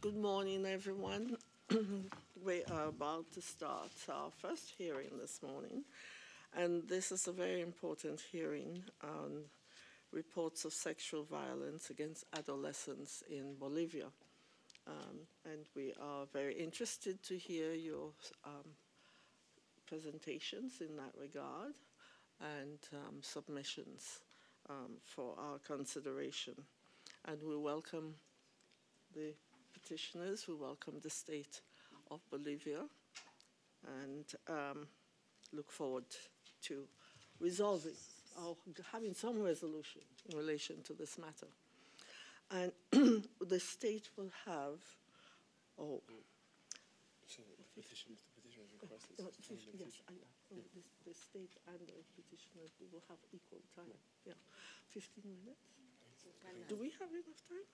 Good morning, everyone. we are about to start our first hearing this morning, and this is a very important hearing on reports of sexual violence against adolescents in Bolivia. Um, and we are very interested to hear your um, presentations in that regard and um, submissions um, for our consideration. And we welcome the practitioners who welcome the state of Bolivia and um, look forward to resolving or having some resolution in relation to this matter. And the state will have, oh, oh the state and the petitioner will have equal time. Yeah, 15 minutes. Do we have enough time?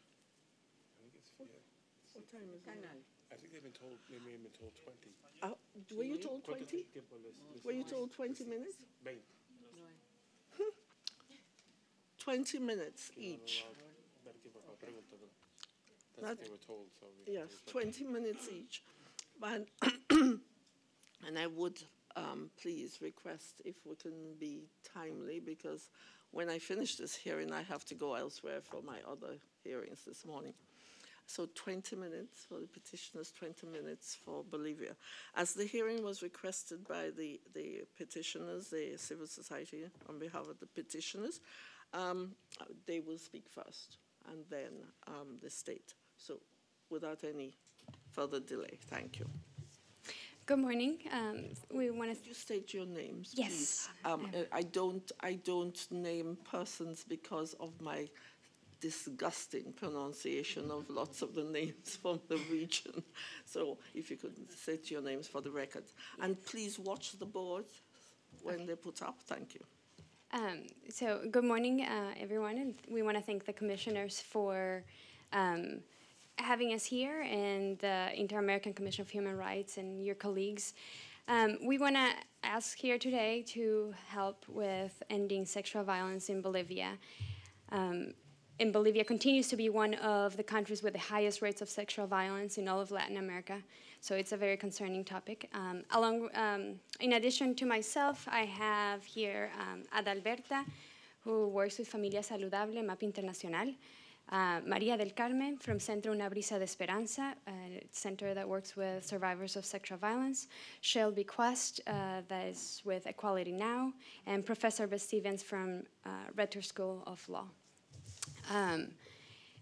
I think it's, yeah. What time is it? I think they've been told, they may have been told 20. Uh, were you told 20? Were you told 20 minutes? 20. minutes each. That's they were told, Yes, 20 minutes each. But, and I would um, please request if we can be timely, because when I finish this hearing, I have to go elsewhere for my other hearings this morning. So 20 minutes for the petitioners, 20 minutes for Bolivia. As the hearing was requested by the, the petitioners, the civil society on behalf of the petitioners, um, they will speak first and then um, the state. So without any further delay, thank you. Good morning. Um, we want to. You state your names. Yes. Please. Um, I don't. I don't name persons because of my disgusting pronunciation of lots of the names from the region. So if you could set your names for the record. And please watch the board when okay. they put up. Thank you. Um, so good morning, uh, everyone. And we want to thank the commissioners for um, having us here and the Inter-American Commission of Human Rights and your colleagues. Um, we want to ask here today to help with ending sexual violence in Bolivia. Um, and Bolivia continues to be one of the countries with the highest rates of sexual violence in all of Latin America. So it's a very concerning topic. Um, along, um, in addition to myself, I have here um, Adalberta, who works with Familia Saludable, MAP Internacional. Uh, Maria del Carmen from Centro Una Brisa de Esperanza, a uh, center that works with survivors of sexual violence, Shelby Quest, uh, that is with Equality Now, and Professor Bess Stevens from uh, Rector School of Law. Um,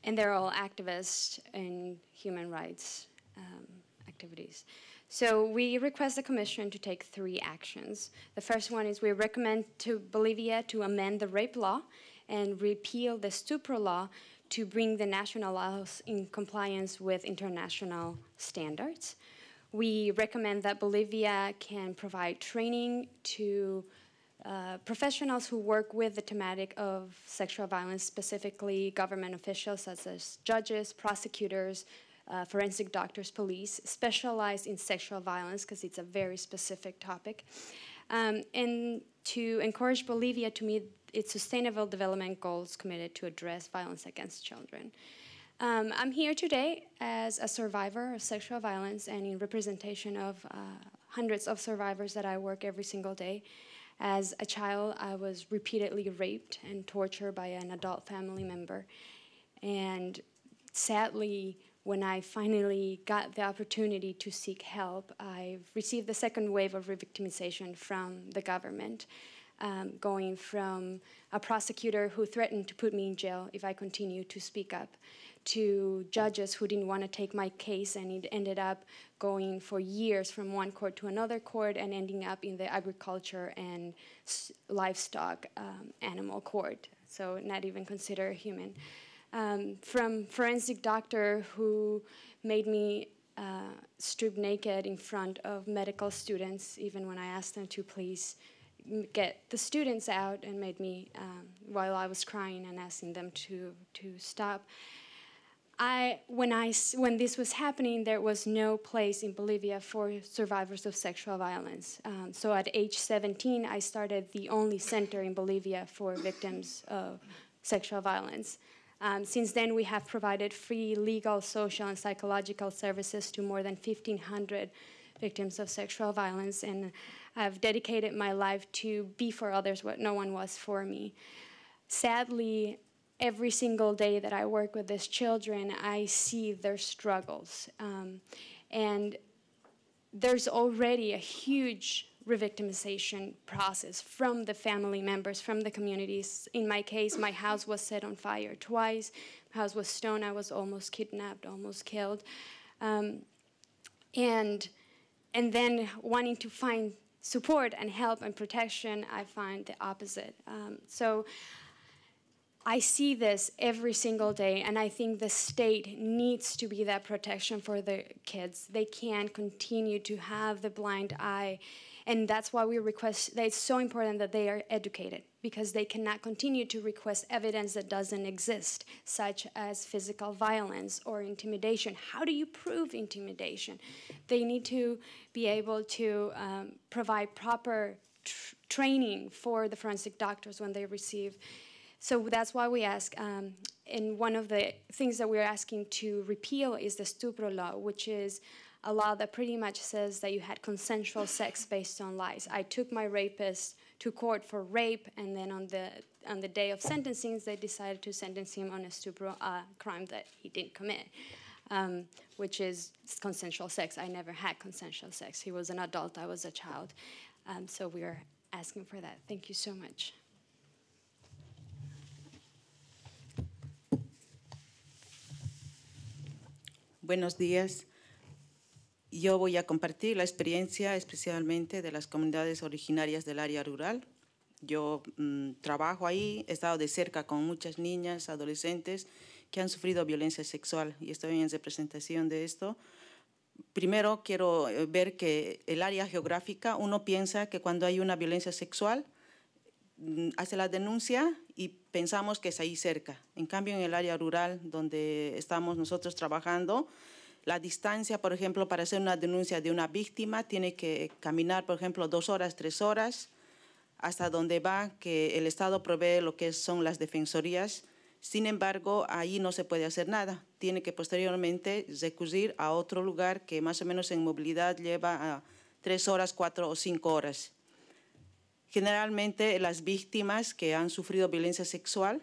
and they're all activists in human rights um, activities. So we request the Commission to take three actions. The first one is we recommend to Bolivia to amend the rape law and repeal the stupor law to bring the national laws in compliance with international standards. We recommend that Bolivia can provide training to uh, professionals who work with the thematic of sexual violence, specifically government officials such as judges, prosecutors, uh, forensic doctors, police, specialize in sexual violence because it's a very specific topic. Um, and to encourage Bolivia to meet its sustainable development goals committed to address violence against children. Um, I'm here today as a survivor of sexual violence and in representation of uh, hundreds of survivors that I work every single day. As a child, I was repeatedly raped and tortured by an adult family member. And sadly, when I finally got the opportunity to seek help, I received the second wave of revictimization from the government, um, going from a prosecutor who threatened to put me in jail if I continued to speak up to judges who didn't want to take my case, and it ended up going for years from one court to another court and ending up in the agriculture and livestock um, animal court. So, not even consider human. Um, from forensic doctor who made me uh, strip naked in front of medical students, even when I asked them to please get the students out and made me um, while I was crying and asking them to to stop. I, when, I, when this was happening, there was no place in Bolivia for survivors of sexual violence. Um, so at age 17, I started the only center in Bolivia for victims of sexual violence. Um, since then, we have provided free legal, social, and psychological services to more than 1,500 victims of sexual violence, and I've dedicated my life to be for others what no one was for me. Sadly, every single day that I work with these children, I see their struggles. Um, and there's already a huge revictimization process from the family members, from the communities. In my case, my house was set on fire twice. My house was stoned. I was almost kidnapped, almost killed. Um, and, and then wanting to find support and help and protection, I find the opposite. Um, so I see this every single day, and I think the state needs to be that protection for the kids. They can't continue to have the blind eye, and that's why we request that it's so important that they are educated because they cannot continue to request evidence that doesn't exist, such as physical violence or intimidation. How do you prove intimidation? They need to be able to um, provide proper tr training for the forensic doctors when they receive so that's why we ask, um, and one of the things that we're asking to repeal is the Stupro law, which is a law that pretty much says that you had consensual sex based on lies. I took my rapist to court for rape, and then on the on the day of sentencing, they decided to sentence him on a stupro uh, crime that he didn't commit, um, which is consensual sex. I never had consensual sex. He was an adult. I was a child. Um, so we are asking for that. Thank you so much. Buenos días. Yo voy a compartir la experiencia especialmente de las comunidades originarias del área rural. Yo mm, trabajo ahí, he estado de cerca con muchas niñas, adolescentes que han sufrido violencia sexual y estoy en representación de esto. Primero quiero ver que el área geográfica, uno piensa que cuando hay una violencia sexual, Mm, hace la denuncia y pensamos que es ahí cerca. En cambio, en el área rural donde estamos nosotros trabajando, la distancia, por ejemplo, para hacer una denuncia de una víctima, tiene que caminar, por ejemplo, dos horas, tres horas, hasta donde va, que el Estado provee lo que son las defensorías. Sin embargo, ahí no se puede hacer nada. Tiene que posteriormente recurrir a otro lugar que más o menos en movilidad lleva tres horas, cuatro o cinco horas. Generalmente las víctimas que han sufrido violencia sexual,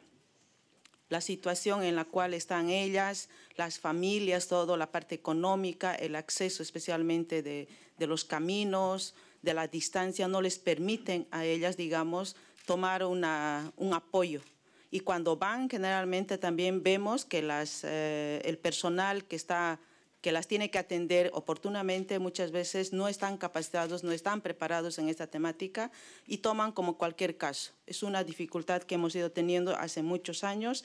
la situación en la cual están ellas, las familias, toda la parte económica, el acceso especialmente de, los caminos, de la distancia, no les permiten a ellas, digamos, tomar un apoyo. Y cuando van, generalmente también vemos que las, eh, el personal que está que las tiene que atender oportunamente, muchas veces no están capacitados, no están preparados en esta temática y toman como cualquier caso. Es una dificultad que hemos ido teniendo hace muchos años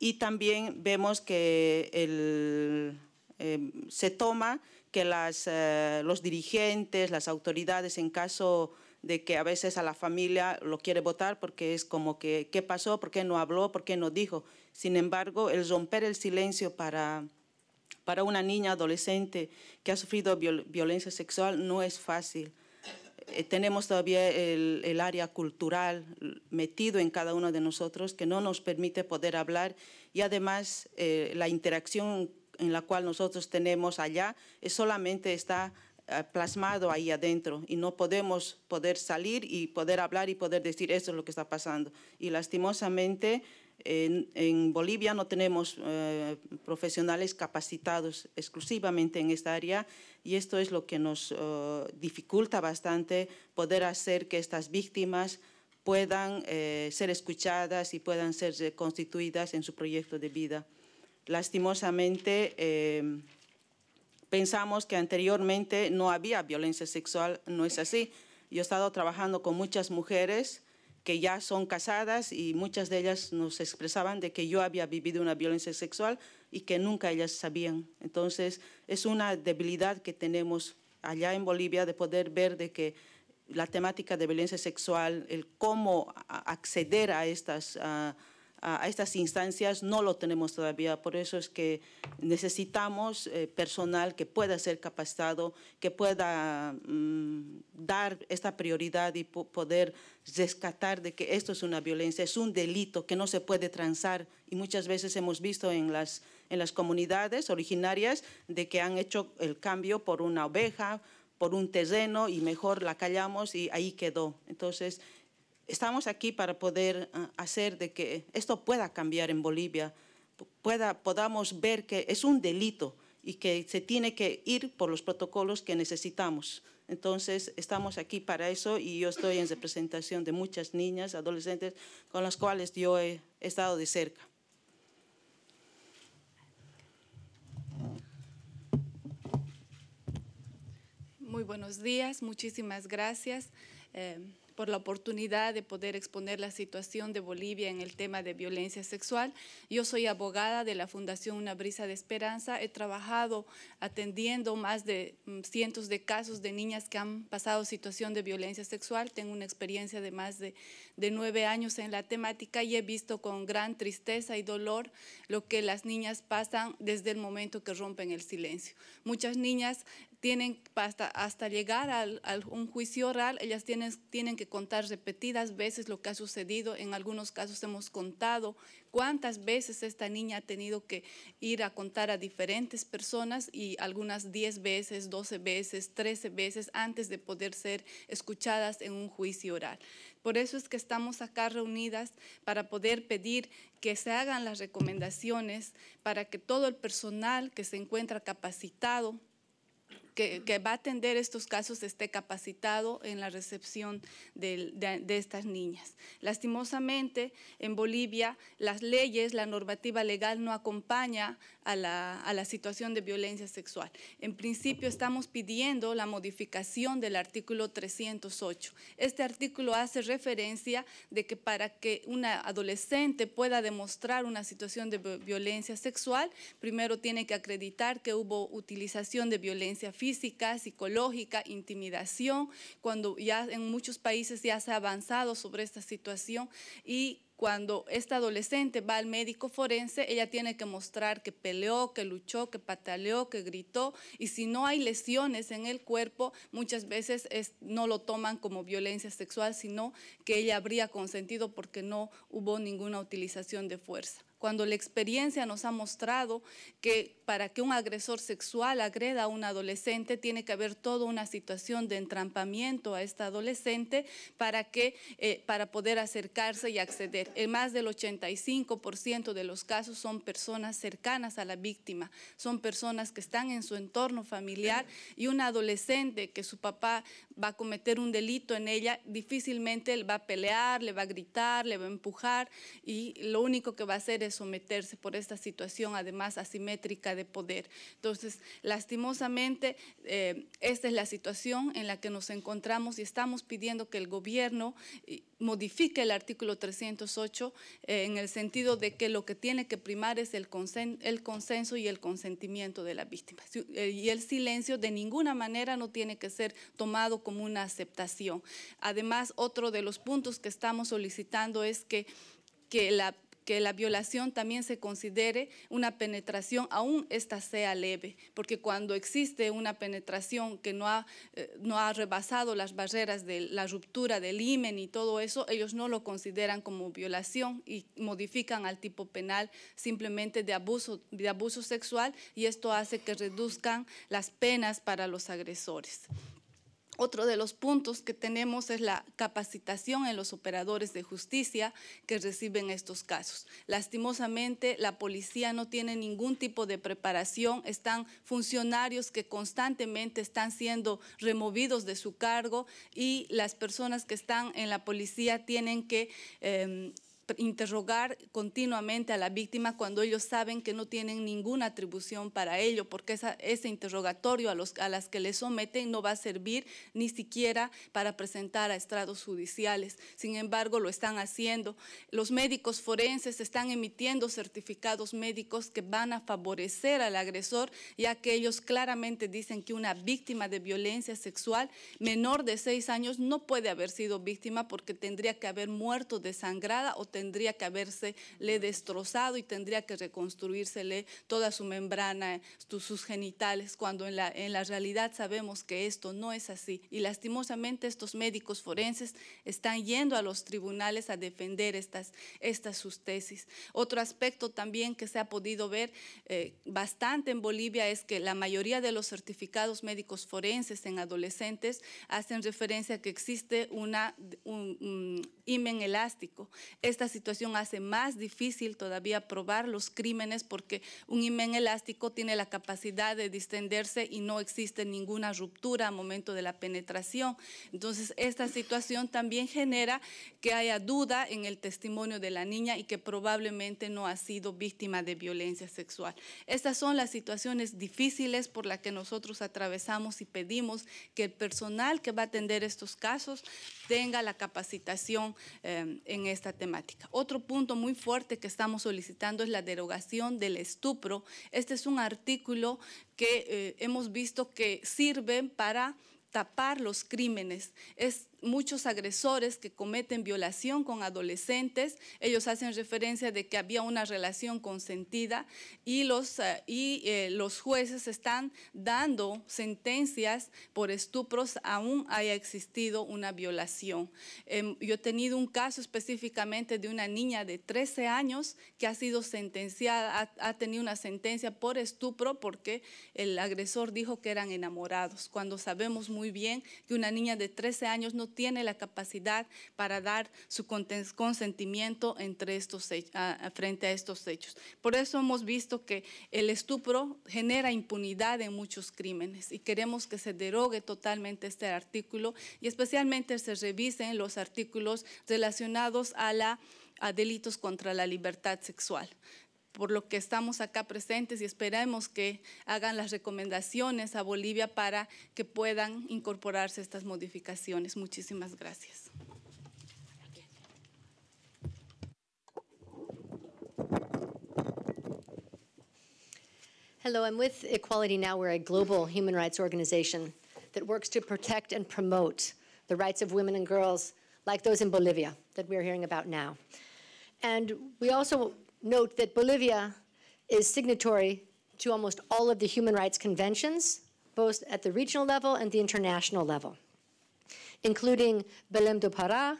y también vemos que el, eh, se toma que las, eh, los dirigentes, las autoridades, en caso de que a veces a la familia lo quiere votar porque es como que, ¿qué pasó? ¿Por qué no habló? ¿Por qué no dijo? Sin embargo, el romper el silencio para para una niña adolescente que ha sufrido violencia sexual no es fácil. Eh, tenemos todavía el, área cultural metido en cada uno de nosotros que no nos permite poder hablar y además eh, la interacción en la cual nosotros tenemos allá es eh, solamente está plasmado ahí adentro y no podemos poder salir y poder hablar y poder decir eso es lo que está pasando. Y lastimosamente en, Bolivia no tenemos eh, profesionales capacitados exclusivamente en esta área y esto es lo que nos eh, dificulta bastante poder hacer que estas víctimas puedan eh, ser escuchadas y puedan ser constituidas en su proyecto de vida. Lastimosamente, pensamos que anteriormente no había violencia sexual, no es así. Yo he estado trabajando con muchas mujeres que ya son casadas y muchas de ellas nos expresaban de que yo había vivido una violencia sexual y que nunca ellas sabían. Entonces, es una debilidad que tenemos allá en Bolivia de poder ver de que la temática de violencia sexual, el cómo acceder a estas a, estas instancias no lo tenemos todavía. Por eso es que necesitamos eh, personal que pueda ser capacitado, que pueda mm, dar esta prioridad y poder rescatar de que esto es una violencia, es un delito que no se puede transar. Y muchas veces hemos visto en las, en las comunidades originarias de que han hecho el cambio por una oveja, por un terreno y mejor la callamos y ahí quedó. Entonces, estamos aquí para poder eh, hacer de que esto pueda cambiar en Bolivia, pueda, podamos ver que es un delito y que se tiene que ir por los protocolos que necesitamos. Entonces, estamos aquí para eso y yo estoy en representación de muchas niñas, adolescentes, con las cuales yo he estado de cerca. Muy buenos días, muchísimas gracias. Eh, por la oportunidad de poder exponer la situación de Bolivia en el tema de violencia sexual. Yo soy abogada de la Fundación Una Brisa de Esperanza. He trabajado atendiendo más de mm, cientos de casos de niñas que han pasado situación de violencia sexual. Tengo una experiencia de más de, nueve años en la temática y he visto con gran tristeza y dolor lo que las niñas pasan desde el momento que rompen el silencio. Muchas niñas tienen hasta, llegar a un juicio oral, ellas tienen, tienen que contar repetidas veces lo que ha sucedido. En algunos casos hemos contado cuántas veces esta niña ha tenido que ir a contar a diferentes personas y algunas 10 veces, 12 veces, 13 veces antes de poder ser escuchadas en un juicio oral. Por eso es que estamos acá reunidas para poder pedir que se hagan las recomendaciones para que todo el personal que se encuentra capacitado que, va a atender estos casos esté capacitado en la recepción de, estas niñas. Lastimosamente, en Bolivia las leyes, la normativa legal no acompaña a la, a la situación de violencia sexual. En principio estamos pidiendo la modificación del artículo 308. Este artículo hace referencia de que para que una adolescente pueda demostrar una situación de violencia sexual, primero tiene que acreditar que hubo utilización de violencia física física, psicológica, intimidación, cuando ya en muchos países ya se ha avanzado sobre esta situación y cuando esta adolescente va al médico forense, ella tiene que mostrar que peleó, que luchó, que pataleó, que gritó, y si no hay lesiones en el cuerpo, muchas veces no lo toman como violencia sexual, sino que ella habría consentido porque no hubo ninguna utilización de fuerza cuando la experiencia nos ha mostrado que para que un agresor sexual agreda a un adolescente tiene que haber toda una situación de entrampamiento a esta adolescente para, que, eh, para poder acercarse y acceder. En más del 85% de los casos son personas cercanas a la víctima, son personas que están en su entorno familiar y un adolescente que su papá va a cometer un delito en ella, difícilmente él va a pelear, le va a gritar, le va a empujar y lo único que va a hacer es someterse por esta situación, además asimétrica de poder. Entonces, lastimosamente, eh, esta es la situación en la que nos encontramos y estamos pidiendo que el gobierno eh, modifique el artículo 308 eh, en el sentido de que lo que tiene que primar es el, consen el consenso y el consentimiento de la víctima. Y el silencio de ninguna manera no tiene que ser tomado como una aceptación. Además, otro de los puntos que estamos solicitando es que que la que la violación también se considere una penetración, aún esta sea leve, porque cuando existe una penetración que eh, no ha, rebasado las barreras de la ruptura del himen y todo eso, ellos no lo consideran como violación y modifican al tipo penal simplemente de abuso, de abuso sexual y esto hace que reduzcan las penas para los agresores. Otro de los puntos que tenemos es la capacitación en los operadores de justicia que reciben estos casos. Lastimosamente, la policía no tiene ningún tipo de preparación, están funcionarios que constantemente están siendo removidos de su cargo y las personas que están en la policía tienen que em, interrogar continuamente a la víctima cuando ellos saben que no tienen ninguna atribución para ello, porque ese interrogatorio a, los, a las que le someten no va a servir ni siquiera para presentar a estrados judiciales. Sin embargo, lo están haciendo. Los médicos forenses están emitiendo certificados médicos que van a favorecer al agresor, ya que ellos claramente dicen que una víctima de violencia sexual menor de seis años no puede haber sido víctima porque tendría que haber muerto desangrada o tendría que haberse le destrozado y tendría que reconstruírsele toda su membrana, sus genitales, cuando en la, en la realidad sabemos que esto no es así. Y lastimosamente estos médicos forenses están yendo a los tribunales a defender estas, estas sus tesis. Otro aspecto también que se ha podido ver eh, bastante en Bolivia es que la mayoría de los certificados médicos forenses en adolescentes hacen referencia a que existe un, elástico. Esta situación hace más difícil todavía probar los crímenes porque un imán elástico tiene la capacidad de distenderse y no existe ninguna ruptura al momento de la penetración. Entonces, esta situación también genera que haya duda en el testimonio de la niña y que probablemente no ha sido víctima de violencia sexual. Estas son las situaciones difíciles por las que nosotros atravesamos y pedimos que el personal que va a atender estos casos tenga la capacitación eh, en esta temática. Otro punto muy fuerte que estamos solicitando es la derogación del estupro. Este es un artículo que eh, hemos visto que sirve para tapar los crímenes muchos agresores que cometen violación con adolescentes, ellos hacen referencia de que había una relación consentida y los, eh, y, eh, los jueces están dando sentencias por estupros aún haya existido una violación. Em, yo he tenido un caso específicamente de una niña de 13 años que ha sido sentenciada, ha, ha tenido una sentencia por estupro porque el agresor dijo que eran enamorados, cuando sabemos muy bien que una niña de 13 años no tiene la capacidad para dar su consentimiento entre estos frente a estos hechos. Por eso hemos visto que el estupro genera impunidad en muchos crímenes y queremos que se derogue totalmente este artículo y especialmente se revisen los artículos relacionados a la a delitos contra la libertad sexual. por lo que estamos acá presentes y esperemos que hagan las recomendaciones a Bolivia para que puedan incorporarse estas modificaciones. Muchísimas gracias. Hello, I'm with Equality Now. We're a global human rights organization that works to protect and promote the rights of women and girls like those in Bolivia that we're hearing about now. And we also note that Bolivia is signatory to almost all of the human rights conventions, both at the regional level and the international level, including Belém do Pará,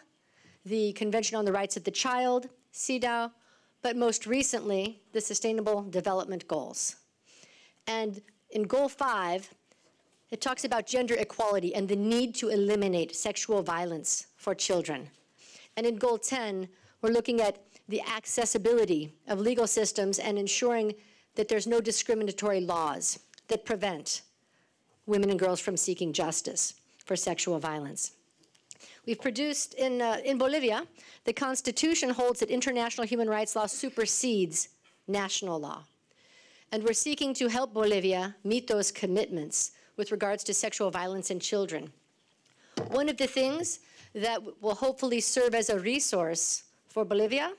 the Convention on the Rights of the Child, CEDAW, but most recently, the Sustainable Development Goals. And in Goal 5, it talks about gender equality and the need to eliminate sexual violence for children. And in Goal 10, we're looking at the accessibility of legal systems and ensuring that there's no discriminatory laws that prevent women and girls from seeking justice for sexual violence. We've produced in, uh, in Bolivia, the Constitution holds that international human rights law supersedes national law. And we're seeking to help Bolivia meet those commitments with regards to sexual violence in children. One of the things that will hopefully serve as a resource for Bolivia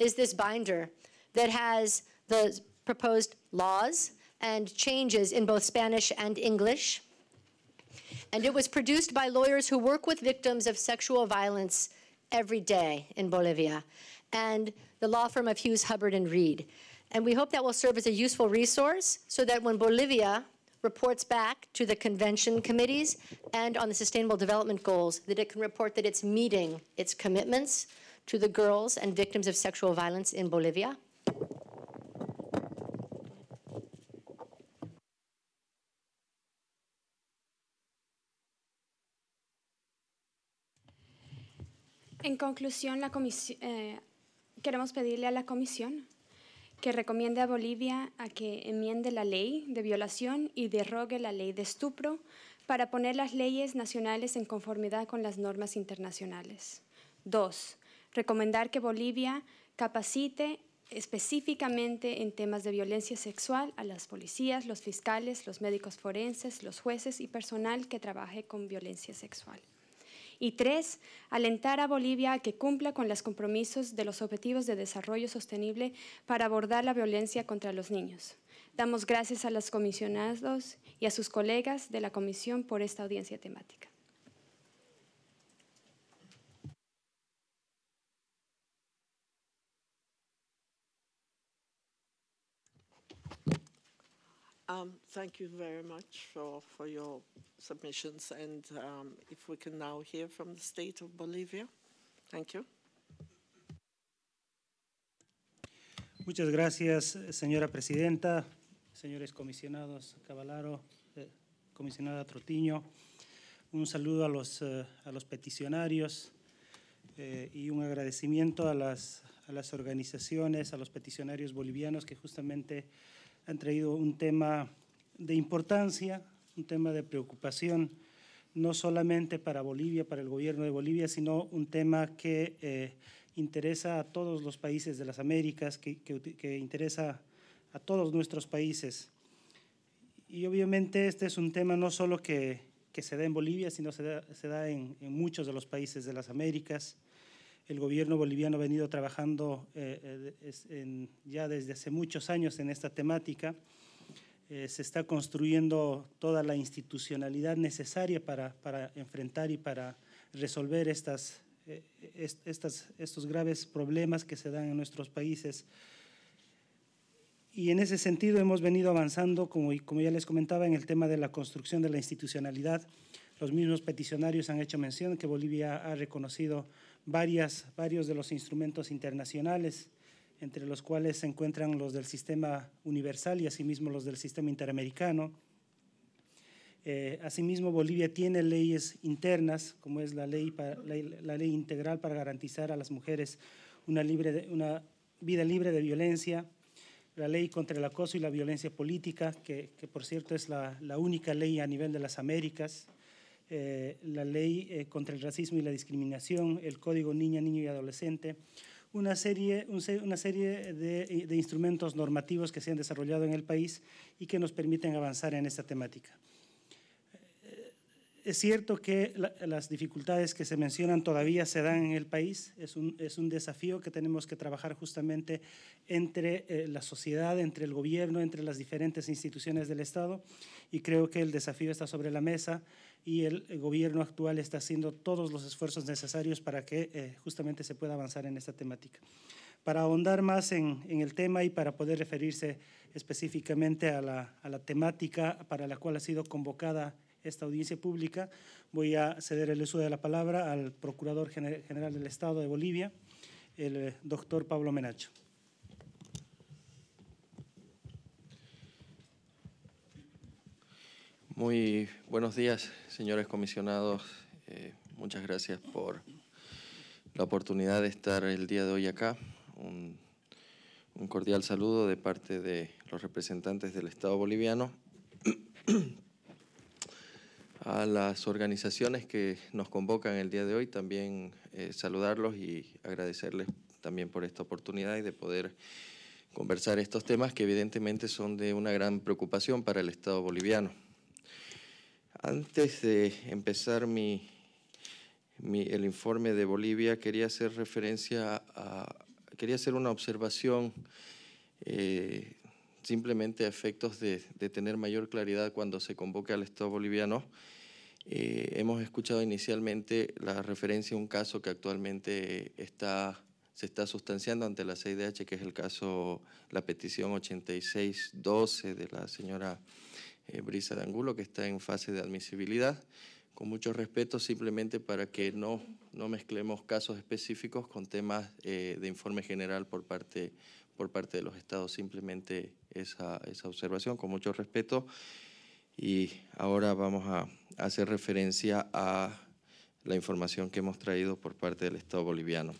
is this binder that has the proposed laws and changes in both Spanish and English. And it was produced by lawyers who work with victims of sexual violence every day in Bolivia and the law firm of Hughes, Hubbard, and Reed. And we hope that will serve as a useful resource so that when Bolivia reports back to the convention committees and on the Sustainable Development Goals, that it can report that it's meeting its commitments to the girls and victims of sexual violence in Bolivia? En conclusión, la eh, queremos pedirle a la Comisión que recomiende a Bolivia a que enmiende la ley de violación y derrogue la ley de estupro para poner las leyes nacionales en conformidad con las normas internacionales. Dos, recomendar que Bolivia capacite específicamente en temas de violencia sexual a las policías, los fiscales, los médicos forenses, los jueces y personal que trabaje con violencia sexual. Y tres, alentar a Bolivia a que cumpla con los compromisos de los Objetivos de Desarrollo Sostenible para abordar la violencia contra los niños. Damos gracias a los comisionados y a sus colegas de la Comisión por esta audiencia temática. thank Muchas gracias, señora presidenta, señores comisionados Cavalaro, eh, comisionada Trotiño. Un saludo a los, eh, a los peticionarios eh, y un agradecimiento a las, a las organizaciones, a los peticionarios bolivianos que justamente han traído un tema de importancia, un tema de preocupación, no solamente para Bolivia, para el gobierno de Bolivia, sino un tema que eh, interesa a todos los países de las Américas, que, interesa a todos nuestros países. Y obviamente este es un tema no solo que, se da en Bolivia, sino se da, se da en muchos de los países de las Américas el gobierno boliviano ha venido trabajando eh, eh, ya desde hace muchos años en esta temática. Eh, se está construyendo toda la institucionalidad necesaria para, enfrentar y para resolver estas, estos graves problemas que se dan en nuestros países. Y en ese sentido hemos venido avanzando, como ya les comentaba, en el tema de la construcción de la institucionalidad. Los mismos peticionarios han hecho mención que Bolivia ha reconocido varias, varios de los instrumentos internacionales, entre los cuales se encuentran los del sistema universal y asimismo los del sistema interamericano. Eh, asimismo, Bolivia tiene leyes internas, como es la ley, la, ley integral para garantizar a las mujeres una, vida libre de violencia, la ley contra el acoso y la violencia política, que, por cierto es la, única ley a nivel de las Américas, eh, la ley eh, contra el racismo y la discriminación, el código niña, niño y adolescente, una serie, una serie de, instrumentos normativos que se han desarrollado en el país y que nos permiten avanzar en esta temática. Eh, es cierto que las dificultades que se mencionan todavía se dan en el país, es un, es un desafío que tenemos que trabajar justamente entre la sociedad, entre el gobierno, entre las diferentes instituciones del Estado y creo que el desafío está sobre la mesa y el gobierno actual está haciendo todos los esfuerzos necesarios para que eh, justamente se pueda avanzar en esta temática. Para ahondar más en, el tema y para poder referirse específicamente a la temática para la cual ha sido convocada esta audiencia pública, voy a ceder el uso de la palabra al Procurador General del Estado de Bolivia, el eh, doctor Pablo Menacho. Muy buenos días, señores comisionados. Eh, muchas gracias por la oportunidad de estar el día de hoy acá. Un, cordial saludo de parte de los representantes del Estado boliviano a las organizaciones que nos convocan el día de hoy, también eh, saludarlos y agradecerles también por esta oportunidad y de poder conversar estos temas que evidentemente son de una gran preocupación para el Estado boliviano. Antes de empezar el informe de Bolivia, quería hacer referencia a, quería hacer una observación eh, simplemente a efectos de, tener mayor claridad cuando se convoque al Estado boliviano. Eh, hemos escuchado inicialmente la referencia a un caso que actualmente está, se está sustanciando ante la CIDH, que es el caso, la petición 8612 de la señora eh, Brisa de Angulo, que está en fase de admisibilidad. Con mucho respeto, simplemente para que no, no mezclemos casos específicos con temas eh, de informe general por parte, por parte de los estados. Simplemente esa, observación, con mucho respeto. Y ahora vamos a hacer referencia a la información que hemos traído por parte del Estado boliviano.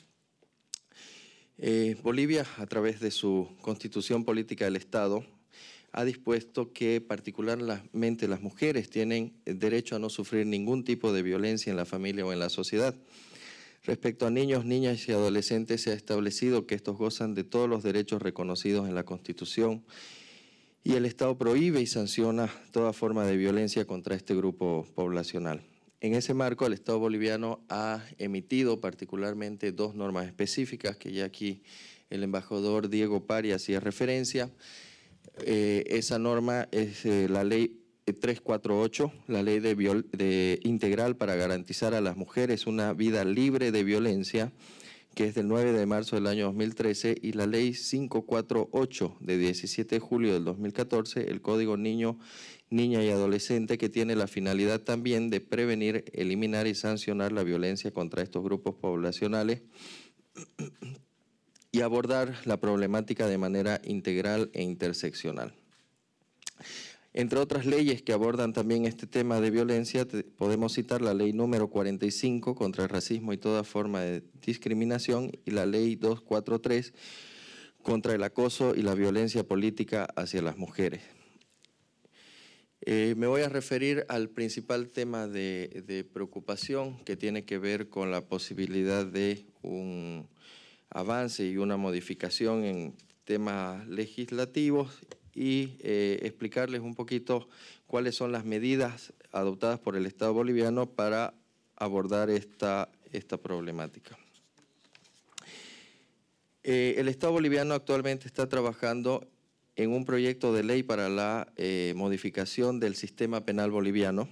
Eh, Bolivia, a través de su Constitución Política del Estado, ha dispuesto que particularmente las mujeres tienen derecho a no sufrir ningún tipo de violencia en la familia o en la sociedad. Respecto a niños, niñas y adolescentes, se ha establecido que estos gozan de todos los derechos reconocidos en la Constitución y el Estado prohíbe y sanciona toda forma de violencia contra este grupo poblacional. En ese marco, el Estado boliviano ha emitido particularmente dos normas específicas que ya aquí el embajador Diego Pari hacía referencia. Eh, esa norma es eh, la ley 348, la ley de, integral para garantizar a las mujeres una vida libre de violencia, que es del 9 de marzo del año 2013, y la ley 548 de 17 de julio del 2014, el Código Niño, Niña y Adolescente, que tiene la finalidad también de prevenir, eliminar y sancionar la violencia contra estos grupos poblacionales y abordar la problemática de manera integral e interseccional. Entre otras leyes que abordan también este tema de violencia, podemos citar la ley número 45 contra el racismo y toda forma de discriminación y la ley 243 contra el acoso y la violencia política hacia las mujeres. Eh, me voy a referir al principal tema de preocupación que tiene que ver con la posibilidad de un, avance y una modificación en temas legislativos y eh, explicarles un poquito cuáles son las medidas adoptadas por el Estado boliviano para abordar esta, esta problemática. Eh, el Estado boliviano actualmente está trabajando en un proyecto de ley para la eh, modificación del sistema penal boliviano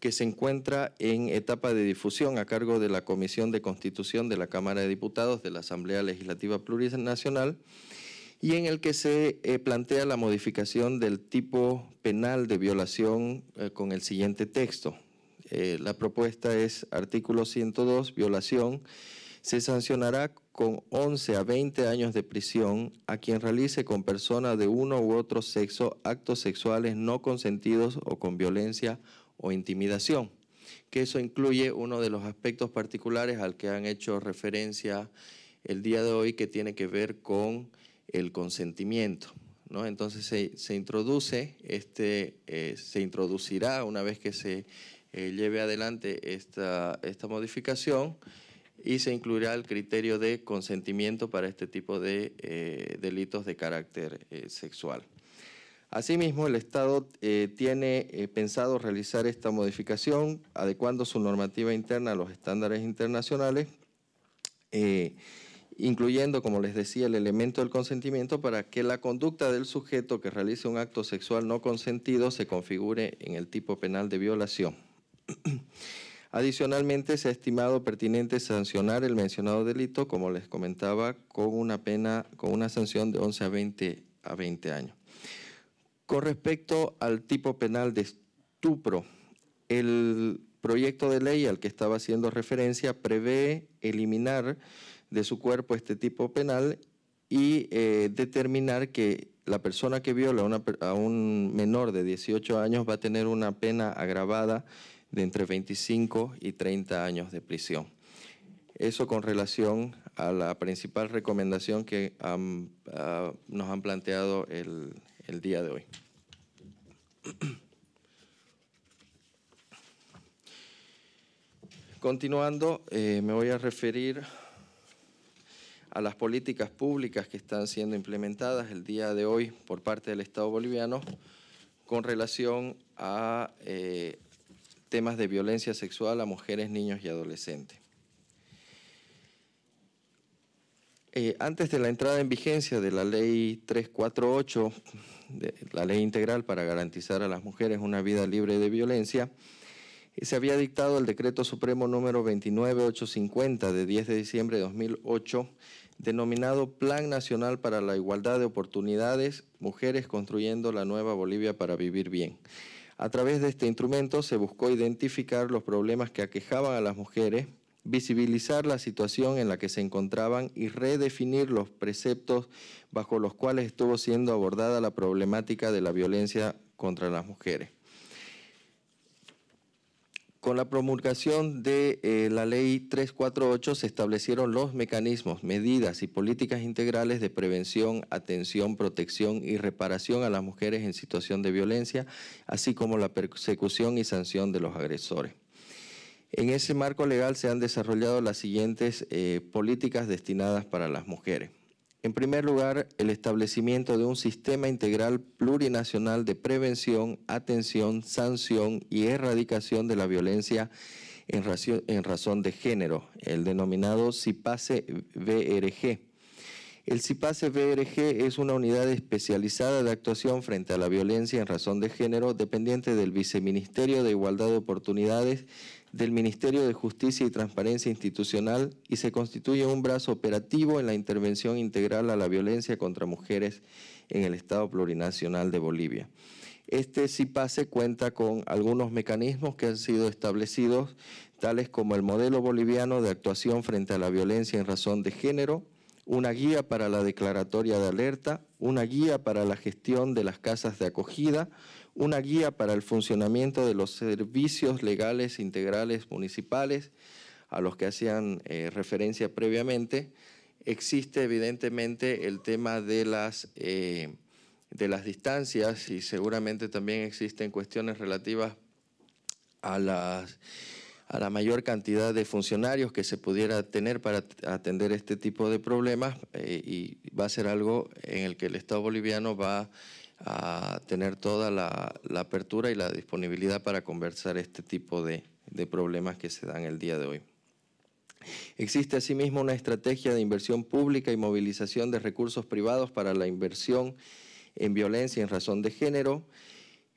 que se encuentra en etapa de difusión a cargo de la Comisión de Constitución de la Cámara de Diputados de la Asamblea Legislativa Plurinacional y en el que se eh, plantea la modificación del tipo penal de violación eh, con el siguiente texto. Eh, la propuesta es artículo 102, violación. Se sancionará con 11 a 20 años de prisión a quien realice con persona de uno u otro sexo actos sexuales no consentidos o con violencia o intimidación, que eso incluye uno de los aspectos particulares al que han hecho referencia el día de hoy, que tiene que ver con el consentimiento. ¿no? Entonces se, introduce, este, eh, se introducirá una vez que se eh, lleve adelante esta, esta modificación y se incluirá el criterio de consentimiento para este tipo de eh, delitos de carácter sexual. Asimismo, el Estado eh, tiene eh, pensado realizar esta modificación adecuando su normativa interna a los estándares internacionales, eh, incluyendo, como les decía, el elemento del consentimiento para que la conducta del sujeto que realice un acto sexual no consentido se configure en el tipo penal de violación. Adicionalmente, se ha estimado pertinente sancionar el mencionado delito, como les comentaba, con una pena, con una sanción de 11 a 20 a 20 años. Con respecto al tipo penal de estupro, el proyecto de ley al que estaba haciendo referencia prevé eliminar de su cuerpo este tipo penal y eh, determinar que la persona que viola a un menor de 18 años va a tener una pena agravada de entre 25 y 30 años de prisión. Eso con relación a la principal recomendación que ah, nos han planteado el, el día de hoy. Continuando, eh, me voy a referir a las políticas públicas que están siendo implementadas el día de hoy por parte del Estado boliviano con relación a eh, temas de violencia sexual a mujeres, niños y adolescentes. Eh, antes de la entrada en vigencia de la ley 348, de la ley integral para garantizar a las mujeres una vida libre de violencia, eh, se había dictado el decreto supremo número 29850 de 10 de diciembre de 2008, denominado Plan Nacional para la Igualdad de Oportunidades, Mujeres Construyendo la Nueva Bolivia para Vivir Bien. A través de este instrumento se buscó identificar los problemas que aquejaban a las mujeres visibilizar la situación en la que se encontraban y redefinir los preceptos bajo los cuales estuvo siendo abordada la problemática de la violencia contra las mujeres. Con la promulgación de eh, la ley 348 se establecieron los mecanismos, medidas y políticas integrales de prevención, atención, protección y reparación a las mujeres en situación de violencia, así como la persecución y sanción de los agresores. En ese marco legal se han desarrollado las siguientes eh, políticas destinadas para las mujeres. En primer lugar, el establecimiento de un sistema integral plurinacional de prevención, atención, sanción y erradicación de la violencia en, razón de género, el denominado cipase vrg el CIPASE BRG es una unidad especializada de actuación frente a la violencia en razón de género dependiente del Viceministerio de Igualdad de Oportunidades del Ministerio de Justicia y Transparencia Institucional y se constituye un brazo operativo en la intervención integral a la violencia contra mujeres en el Estado Plurinacional de Bolivia. Este CIPASE cuenta con algunos mecanismos que han sido establecidos, tales como el modelo boliviano de actuación frente a la violencia en razón de género, una guía para la declaratoria de alerta, una guía para la gestión de las casas de acogida, una guía para el funcionamiento de los servicios legales integrales municipales, a los que hacían eh, referencia previamente. Existe evidentemente el tema de las, eh, de las distancias y seguramente también existen cuestiones relativas a las a la mayor cantidad de funcionarios que se pudiera tener para atender este tipo de problemas eh, y va a ser algo en el que el Estado boliviano va a tener toda la, apertura y la disponibilidad para conversar este tipo de, problemas que se dan el día de hoy. Existe asimismo una estrategia de inversión pública y movilización de recursos privados para la inversión en violencia en razón de género.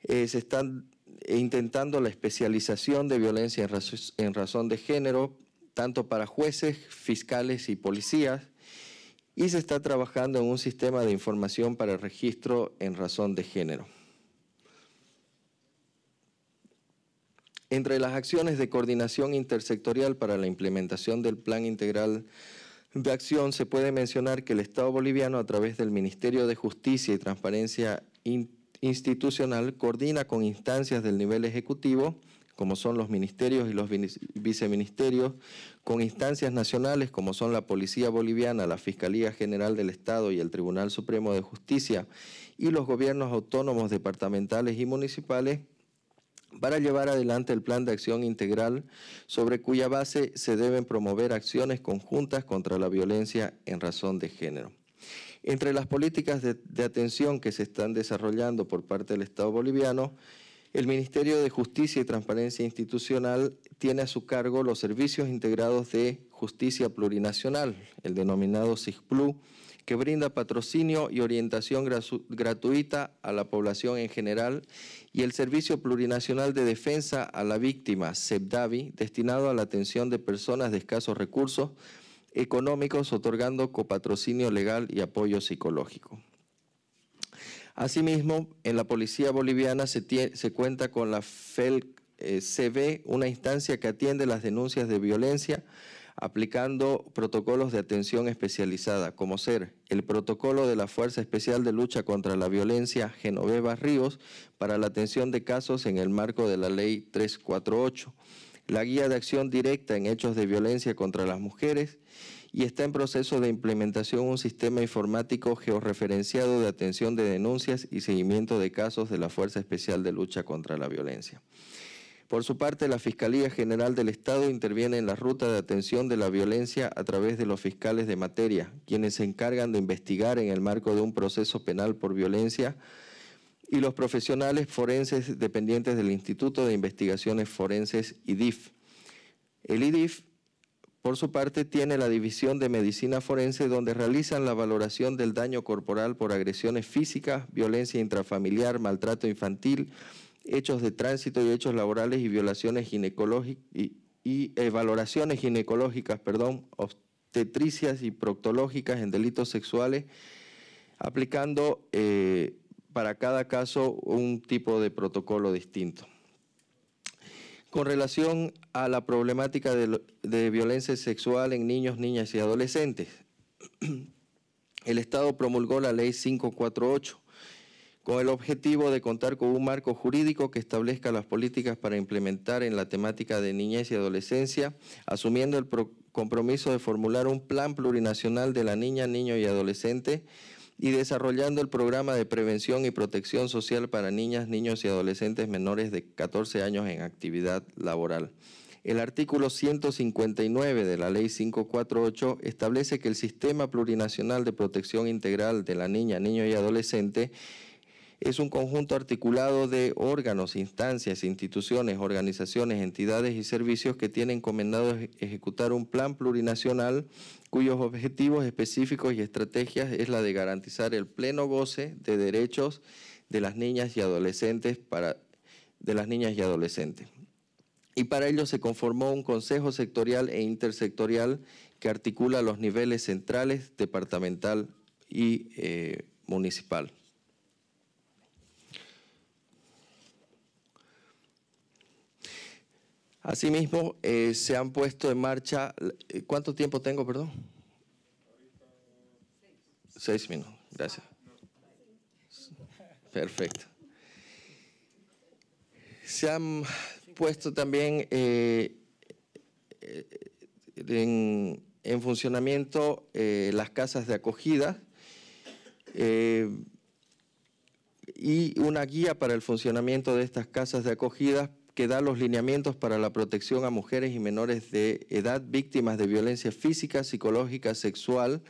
Eh, se están e intentando la especialización de violencia en, razón de género, tanto para jueces, fiscales y policías, y se está trabajando en un sistema de información para registro en razón de género. Entre las acciones de coordinación intersectorial para la implementación del Plan Integral de Acción se puede mencionar que el Estado boliviano a través del Ministerio de Justicia y Transparencia Internacional institucional coordina con instancias del nivel ejecutivo, como son los ministerios y los viceministerios, con instancias nacionales como son la Policía Boliviana, la Fiscalía General del Estado y el Tribunal Supremo de Justicia, y los gobiernos autónomos, departamentales y municipales, para llevar adelante el plan de acción integral sobre cuya base se deben promover acciones conjuntas contra la violencia en razón de género. Entre las políticas de, atención que se están desarrollando por parte del Estado boliviano, el Ministerio de Justicia y Transparencia Institucional tiene a su cargo los servicios integrados de justicia plurinacional, el denominado SIGPLU, que brinda patrocinio y orientación gratuita a la población en general, y el Servicio Plurinacional de Defensa a la Víctima, SEBDAVI, destinado a la atención de personas de escasos recursos económicos, otorgando copatrocinio legal y apoyo psicológico. Asimismo, en la policía boliviana se, cuenta con la FELCB, eh, una instancia que atiende las denuncias de violencia, aplicando protocolos de atención especializada, como ser el protocolo de la Fuerza Especial de Lucha contra la Violencia Genoveva Ríos para la atención de casos en el marco de la Ley 348 la guía de acción directa en hechos de violencia contra las mujeres y está en proceso de implementación un sistema informático georreferenciado de atención de denuncias y seguimiento de casos de la Fuerza Especial de Lucha contra la Violencia. Por su parte, la Fiscalía General del Estado interviene en la ruta de atención de la violencia a través de los fiscales de materia, quienes se encargan de investigar en el marco de un proceso penal por violencia y los profesionales forenses dependientes del Instituto de Investigaciones Forenses IDIF. El IDIF, por su parte, tiene la División de Medicina Forense donde realizan la valoración del daño corporal por agresiones físicas, violencia intrafamiliar, maltrato infantil, hechos de tránsito y hechos laborales y violaciones ginecológicas y, eh, valoraciones ginecológicas, perdón, obstetricias y proctológicas en delitos sexuales, aplicando eh, para cada caso un tipo de protocolo distinto. Con relación a la problemática de, violencia sexual en niños, niñas y adolescentes, el Estado promulgó la Ley 548 con el objetivo de contar con un marco jurídico que establezca las políticas para implementar en la temática de niñez y adolescencia, asumiendo el compromiso de formular un plan plurinacional de la niña, niño y adolescente y desarrollando el programa de prevención y protección social para niñas, niños y adolescentes menores de 14 años en actividad laboral. El artículo 159 de la Ley 548 establece que el Sistema Plurinacional de Protección Integral de la Niña, Niño y Adolescente es un conjunto articulado de órganos, instancias, instituciones, organizaciones, entidades y servicios que tienen encomendado ejecutar un plan plurinacional cuyos objetivos específicos y estrategias es la de garantizar el pleno goce de derechos de las niñas y adolescentes para de las niñas y adolescentes. Y para ello se conformó un consejo sectorial e intersectorial que articula los niveles centrales, departamental y eh, municipal. Asimismo, eh, se han puesto en marcha, eh, ¿cuánto tiempo tengo, perdón? Seis minutos, gracias. Perfecto. Se han puesto también eh, en, funcionamiento las casas de acogida y una guía para el funcionamiento de estas casas de acogida que da los lineamientos para la protección a mujeres y menores de edad víctimas de violencia física, psicológica, sexual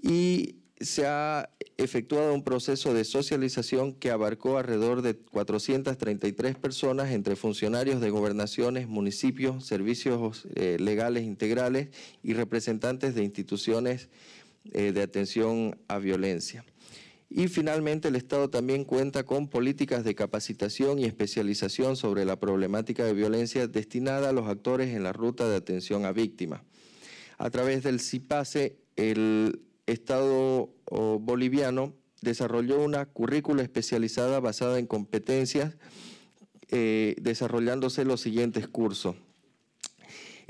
y se ha efectuado un proceso de socialización que abarcó alrededor de 433 personas entre funcionarios de gobernaciones, municipios, servicios eh, legales integrales y representantes de instituciones eh, de atención a violencia. Y finalmente, el Estado también cuenta con políticas de capacitación y especialización sobre la problemática de violencia destinada a los actores en la ruta de atención a víctimas. A través del CIPASE, el Estado boliviano desarrolló una currícula especializada basada en competencias, eh, desarrollándose los siguientes cursos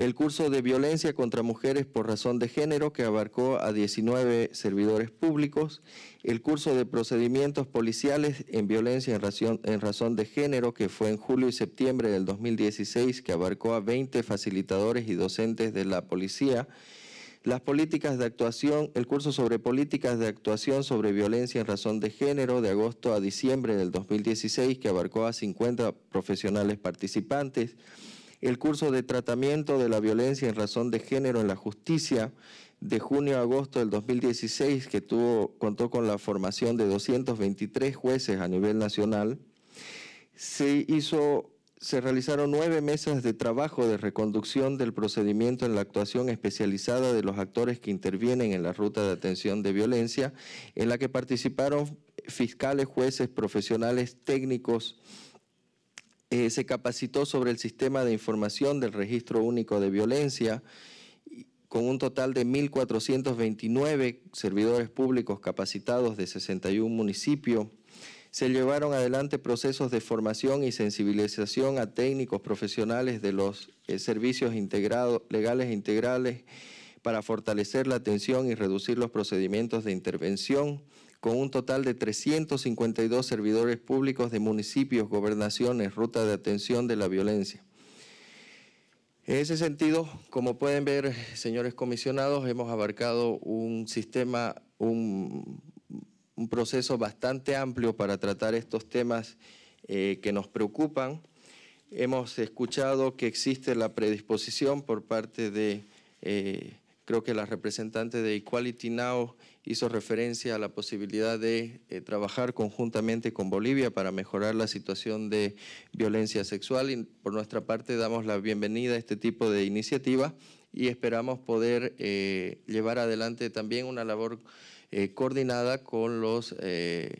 el curso de violencia contra mujeres por razón de género que abarcó a 19 servidores públicos, el curso de procedimientos policiales en violencia en razón, de género que fue en julio y septiembre del 2016 que abarcó a 20 facilitadores y docentes de la policía, las políticas de actuación, el curso sobre políticas de actuación sobre violencia en razón de género de agosto a diciembre del 2016 que abarcó a 50 profesionales participantes, el curso de tratamiento de la violencia en razón de género en la justicia de junio a agosto del 2016, que contó con la formación de 223 jueces a nivel nacional, se se realizaron nueve mesas de trabajo de reconducción del procedimiento en la actuación especializada de los actores que intervienen en la ruta de atención de violencia, en la que participaron fiscales, jueces, profesionales, técnicos, eh, se capacitó sobre el sistema de información del registro único de violencia con un total de 1.429 servidores públicos capacitados de 61 municipios. Se llevaron adelante procesos de formación y sensibilización a técnicos profesionales de los eh, servicios integrados, legales e integrales para fortalecer la atención y reducir los procedimientos de intervención con un total de 352 servidores públicos de municipios, gobernaciones, ruta de atención de la violencia. En ese sentido, como pueden ver, señores comisionados, hemos abarcado un sistema, un, proceso bastante amplio para tratar estos temas eh, que nos preocupan. Hemos escuchado que existe la predisposición por parte de eh, Creo que la representante de Equality Now hizo referencia a la posibilidad de eh, trabajar conjuntamente con Bolivia para mejorar la situación de violencia sexual y por nuestra parte damos la bienvenida a este tipo de iniciativas y esperamos poder eh, llevar adelante también una labor eh, coordinada con, los,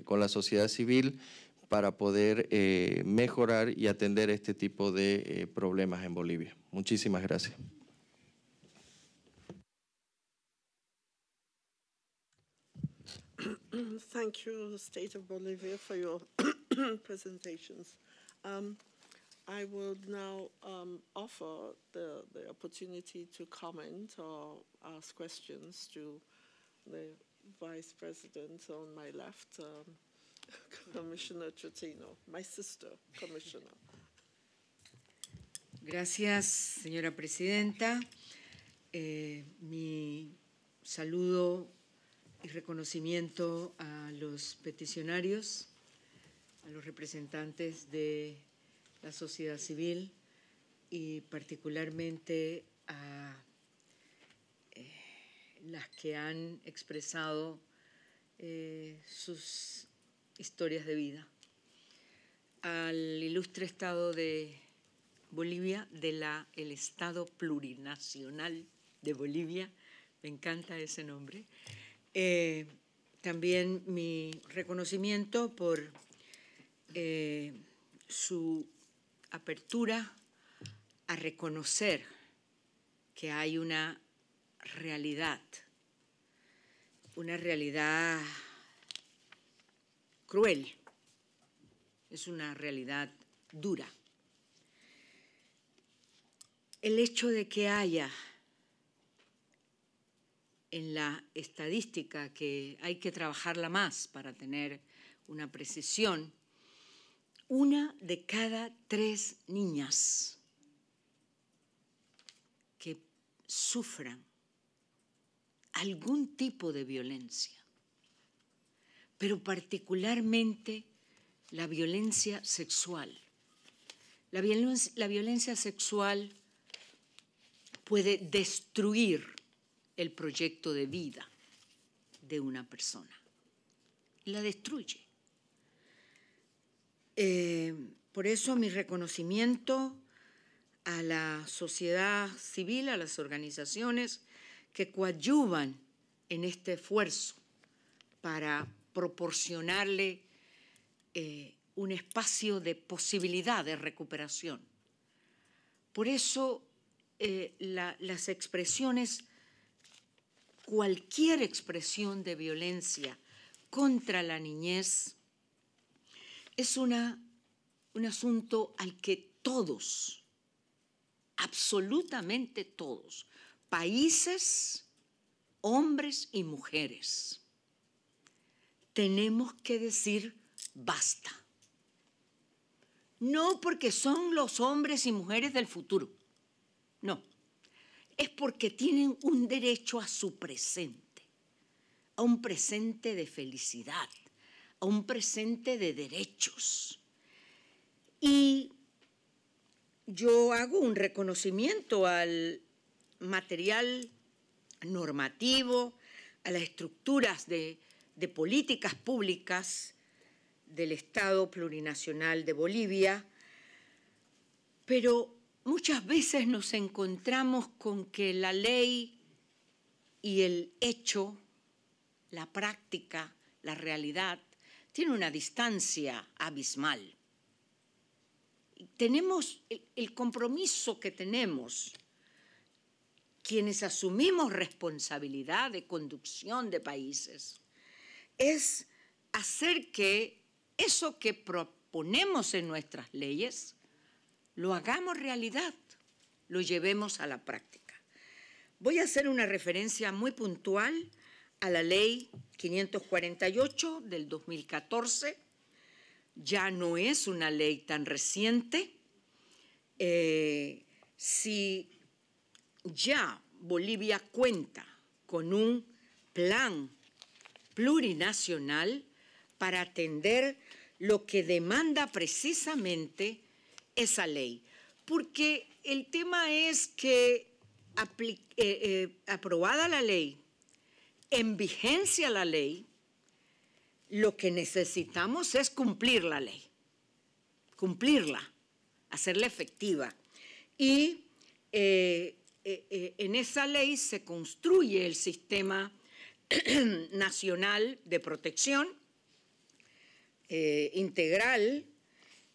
con la sociedad civil para poder mejorar y atender este tipo de problemas en Bolivia. Muchísimas gracias. Mm, thank you, State of Bolivia, for your presentations. Um, I will now um, offer the, the opportunity to comment or ask questions to the Vice President on my left, um, Commissioner Trotino, my sister, Commissioner. Gracias, señora presidenta. Eh, mi saludo y reconocimiento a los peticionarios, a los representantes de la sociedad civil y particularmente a eh, las que han expresado eh, sus historias de vida. Al ilustre Estado de Bolivia, de la, el Estado Plurinacional de Bolivia, me encanta ese nombre, eh, también mi reconocimiento por eh, su apertura a reconocer que hay una realidad, una realidad cruel, es una realidad dura. El hecho de que haya en la estadística, que hay que trabajarla más para tener una precisión, una de cada tres niñas que sufran algún tipo de violencia, pero particularmente la violencia sexual. La, la violencia sexual puede destruir el proyecto de vida de una persona. La destruye. Eh, por eso mi reconocimiento a la sociedad civil, a las organizaciones que coadyuvan en este esfuerzo para proporcionarle eh, un espacio de posibilidad de recuperación. Por eso eh, las expresiones cualquier expresión de violencia contra la niñez es un asunto al que todos, absolutamente todos, países, hombres y mujeres, tenemos que decir basta. No porque son los hombres y mujeres del futuro, no, es porque tienen un derecho a su presente, a un presente de felicidad, a un presente de derechos. Y yo hago un reconocimiento al material normativo, a las estructuras de, políticas públicas del Estado Plurinacional de Bolivia, pero muchas veces nos encontramos con que la ley y el hecho, la práctica, la realidad, tiene una distancia abismal. Tenemos el compromiso que tenemos quienes asumimos responsabilidad de conducción de países, es hacer que eso que proponemos en nuestras leyes lo hagamos realidad, lo llevemos a la práctica. Voy a hacer una referencia muy puntual a la ley 548 del 2014. Ya no es una ley tan reciente. Eh, si ya Bolivia cuenta con un plan plurinacional para atender lo que demanda precisamente esa ley, porque el tema es que eh, eh, aprobada la ley, en vigencia la ley, lo que necesitamos es cumplir la ley, cumplirla, hacerla efectiva. Y eh, en esa ley se construye el sistema nacional de protección integral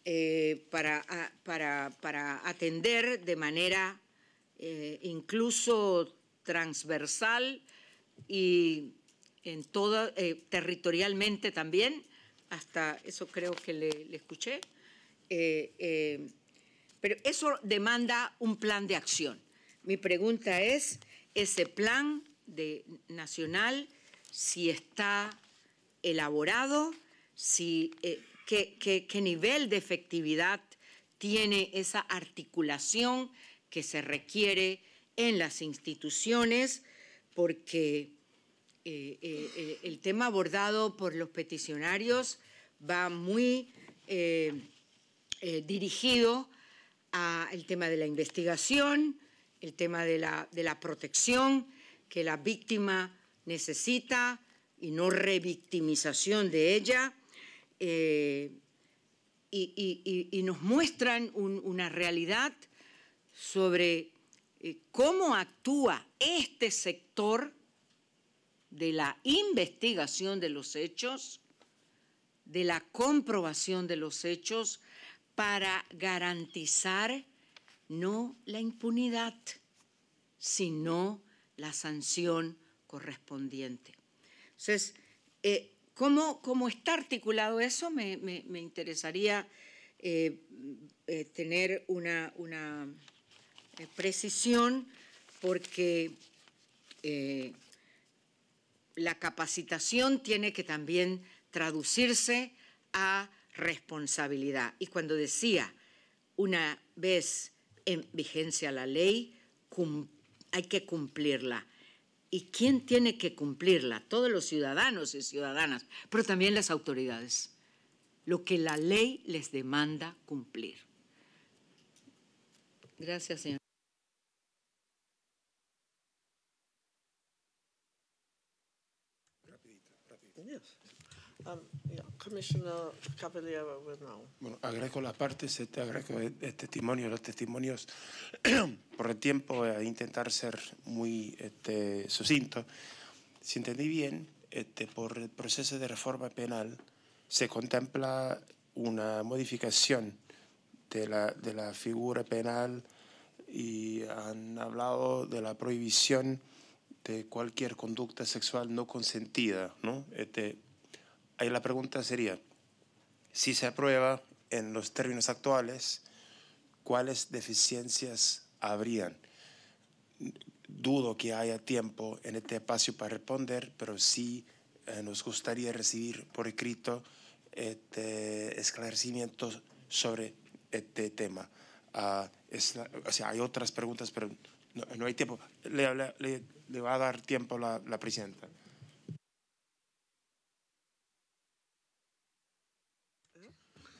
eh, para, para, atender de manera eh, incluso transversal y en toda, eh, territorialmente también, hasta eso creo que le, escuché. pero eso demanda un plan de acción. Mi pregunta es, ese plan de, nacional, si está elaborado, si qué, nivel de efectividad tiene esa articulación que se requiere en las instituciones, porque eh, eh, eh, el tema abordado por los peticionarios va muy dirigido al tema de la investigación, el tema de la, de la protección que la víctima necesita y no revictimización de ella, eh, y, nos muestran una realidad sobre eh, cómo actúa este sector de la investigación de los hechos, de la comprobación de los hechos, para garantizar no la impunidad, sino la sanción correspondiente. Entonces, eh, ¿Cómo, está articulado eso? Me, interesaría eh, eh, tener una, eh, precisión porque la capacitación tiene que también traducirse a responsabilidad. Y cuando decía, una vez en vigencia la ley, hay que cumplirla. ¿Y quién tiene que cumplirla? Todos los ciudadanos y ciudadanas, pero también las autoridades. Lo que la ley les demanda cumplir. Gracias, señor. Um, bueno, agradezco las partes, este, agradezco el, testimonio, los testimonios por el tiempo, a intentar ser muy este, sucinto. Si entendí bien, este, por el proceso de reforma penal se contempla una modificación de la, de la figura penal y han hablado de la prohibición de cualquier conducta sexual no consentida, ¿no? Este, Ahí la pregunta sería, si se aprueba en los términos actuales, ¿cuáles deficiencias habrían? Dudo que haya tiempo en este espacio para responder, pero sí eh, nos gustaría recibir por escrito este esclarecimientos sobre este tema. Ah, o sea, hay otras preguntas, pero no, hay tiempo. Le, va a dar tiempo la presidenta.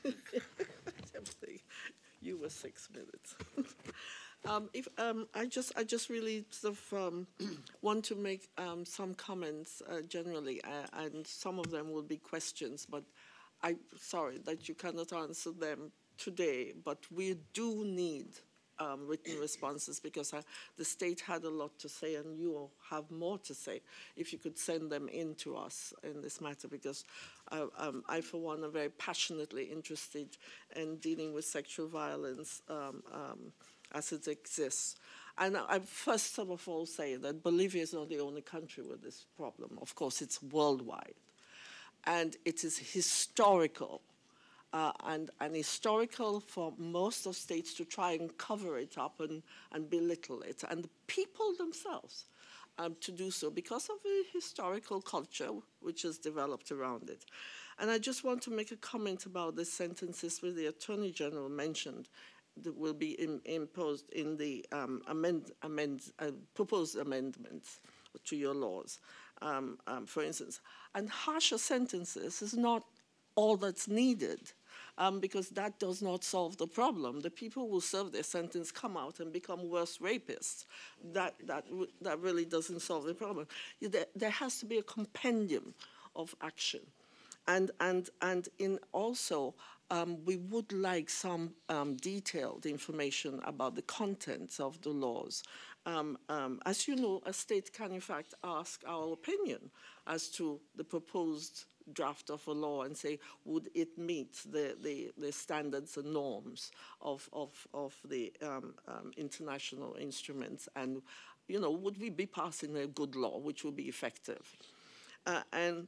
you were six minutes. um, if um, I just, I just really sort of um, want to make um, some comments uh, generally, uh, and some of them will be questions, but I'm sorry that you cannot answer them today. But we do need um, written responses because I, uh, the state had a lot to say, and you have more to say. If you could send them in to us in this matter, because um, I, for one, am very passionately interested in dealing with sexual violence um, um as it exists. And I first of all say that Bolivia is not the only country with this problem. Of course, it's worldwide. And it is historical. Uh, and, and, historical for most of states to try and cover it up and, and belittle it. And the people themselves um, to do so because of the historical culture which has developed around it. And I just want to make a comment about the sentences where the Attorney General mentioned that will be Im imposed in the um, amend, amend, uh, proposed amendments to your laws, um, um for instance. And harsher sentences is not all that's needed um, because that does not solve the problem. The people who serve their sentence come out and become worse rapists. That, that, that really doesn't solve the problem. There, there has to be a compendium of action. And, and, and in also, um, we would like some um, detailed information about the contents of the laws. Um, um as you know, a state can in fact ask our opinion as to the proposed draft of a law and say, would it meet the, the, the standards and norms of, of, of the um, um, international instruments? And, you know, would we be passing a good law which would be effective? Uh, and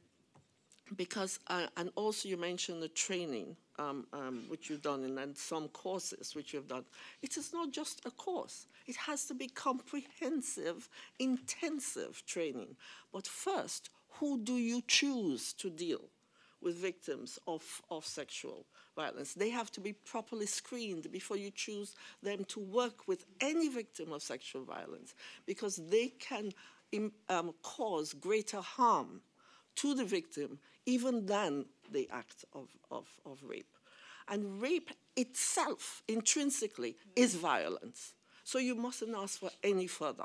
because, uh, and also you mentioned the training. Um, um, which you've done and, and some courses which you've done. It is not just a course. It has to be comprehensive, intensive training. But first, who do you choose to deal with victims of, of sexual violence? They have to be properly screened before you choose them to work with any victim of sexual violence because they can um, cause greater harm to the victim even than the act of, of, of rape. And rape itself, intrinsically, is violence. So you mustn't ask for any further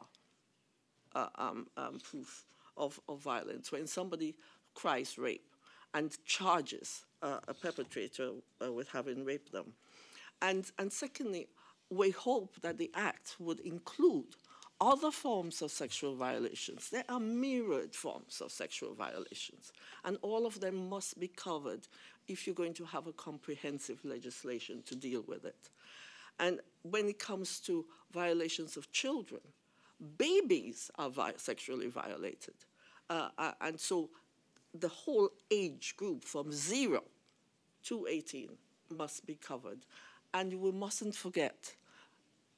uh, um, um, proof of, of violence, when somebody cries rape and charges uh, a perpetrator uh, with having raped them. And, and secondly, we hope that the act would include other forms of sexual violations. There are myriad forms of sexual violations, and all of them must be covered if you're going to have a comprehensive legislation to deal with it. And when it comes to violations of children, Babies are vi sexually violated. Uh, uh, and so the whole age group from zero to 18 must be covered. And we mustn't forget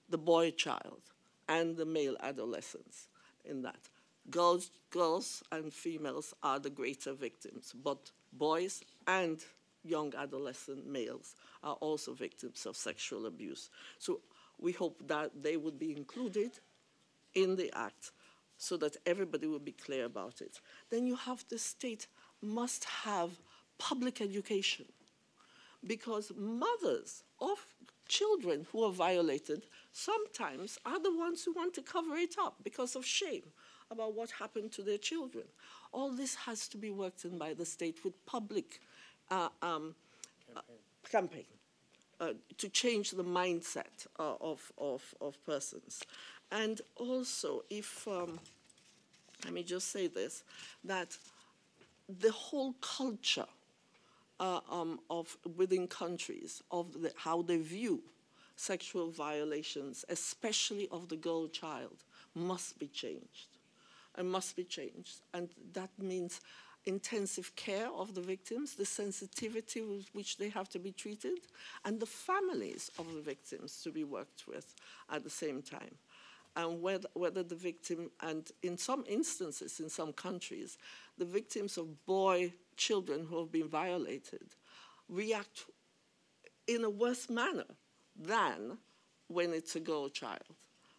the boy child and the male adolescents in that. Girls, girls and females are the greater victims, but boys and young adolescent males are also victims of sexual abuse. So we hope that they would be included in the act so that everybody will be clear about it. Then you have the state must have public education because mothers of children who are violated sometimes are the ones who want to cover it up because of shame about what happened to their children. All this has to be worked in by the state with public uh, um, campaign, uh, campaign uh, to change the mindset uh, of, of, of persons. And also, if, um, let me just say this, that the whole culture uh, um, of within countries of the, how they view sexual violations, especially of the girl child, must be changed. It must be changed. And that means intensive care of the victims, the sensitivity with which they have to be treated, and the families of the victims to be worked with at the same time and whether, whether the victim, and in some instances, in some countries, the victims of boy children who have been violated react in a worse manner than when it's a girl child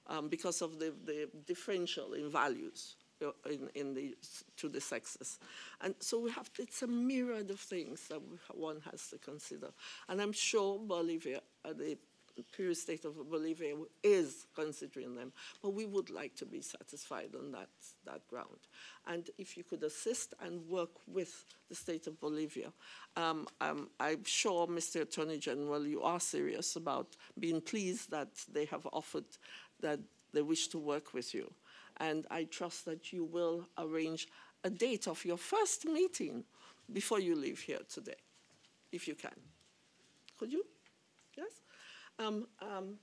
um, because of the, the differential in values uh, in, in the, to the sexes. And so we have, it's a myriad of things that we, one has to consider. And I'm sure Bolivia, uh, the the pure state of Bolivia is considering them. But we would like to be satisfied on that, that ground. And if you could assist and work with the state of Bolivia, um, um, I'm sure, Mr. Attorney General, you are serious about being pleased that they have offered that they wish to work with you. And I trust that you will arrange a date of your first meeting before you leave here today, if you can. Could you? Um, um,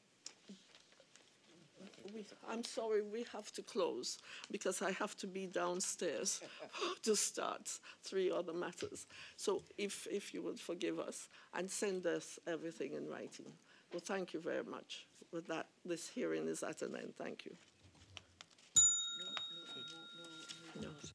we, I'm sorry, we have to close because I have to be downstairs to start three other matters. So if, if you would forgive us and send us everything in writing. Well, thank you very much. With that, this hearing is at an end. Thank you. No, no, no,